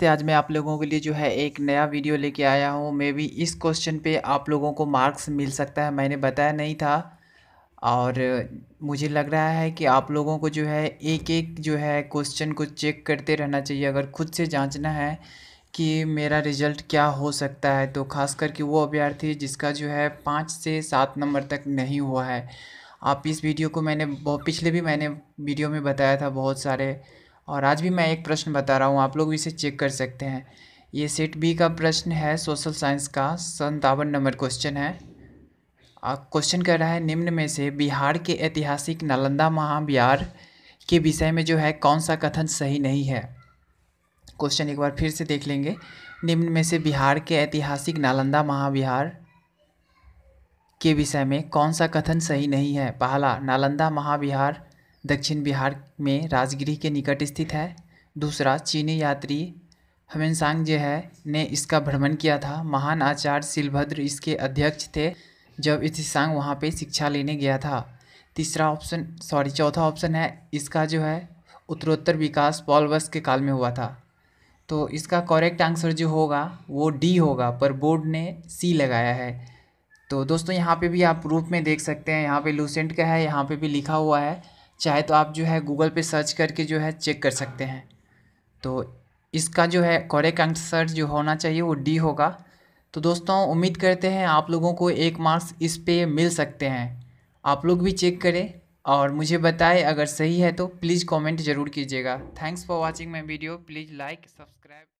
तो आज मैं आप लोगों के लिए जो है एक नया वीडियो लेके आया हूँ मे भी इस क्वेश्चन पे आप लोगों को मार्क्स मिल सकता है मैंने बताया नहीं था और मुझे लग रहा है कि आप लोगों को जो है एक एक जो है क्वेश्चन को चेक करते रहना चाहिए अगर खुद से जांचना है कि मेरा रिजल्ट क्या हो सकता है तो खास करके वो अभ्यर्थी जिसका जो है पाँच से सात नंबर तक नहीं हुआ है आप इस वीडियो को मैंने पिछले भी मैंने वीडियो में बताया था बहुत सारे और आज भी मैं एक प्रश्न बता रहा हूँ आप लोग भी इसे चेक कर सकते हैं ये सेट बी का प्रश्न है सोशल साइंस का संतावन नंबर क्वेश्चन है क्वेश्चन कह रहा है निम्न में से बिहार के ऐतिहासिक नालंदा महाविहार के विषय में जो है कौन सा कथन सही नहीं है क्वेश्चन एक बार फिर से देख लेंगे निम्न में से बिहार के ऐतिहासिक नालंदा महाविहार के विषय में कौन सा कथन सही नहीं है पहला नालंदा महाविहार दक्षिण बिहार में राजगिरी के निकट स्थित है दूसरा चीनी यात्री हमेनसांग जो है ने इसका भ्रमण किया था महान आचार्य सिलभद्र इसके अध्यक्ष थे जब इतिसांग वहाँ पे शिक्षा लेने गया था तीसरा ऑप्शन सॉरी चौथा ऑप्शन है इसका जो है उत्तरोत्तर विकास पॉल के काल में हुआ था तो इसका करेक्ट आंसर जो होगा वो डी होगा पर बोर्ड ने सी लगाया है तो दोस्तों यहाँ पे भी आप रूप में देख सकते हैं यहाँ पे लूसेंट का है यहाँ पे भी लिखा हुआ है चाहे तो आप जो है गूगल पे सर्च करके जो है चेक कर सकते हैं तो इसका जो है करेक्ट आंसर जो होना चाहिए वो डी होगा तो दोस्तों उम्मीद करते हैं आप लोगों को एक मार्क्स इस पे मिल सकते हैं आप लोग भी चेक करें और मुझे बताएं अगर सही है तो प्लीज़ कमेंट ज़रूर कीजिएगा thanks for watching my video please like subscribe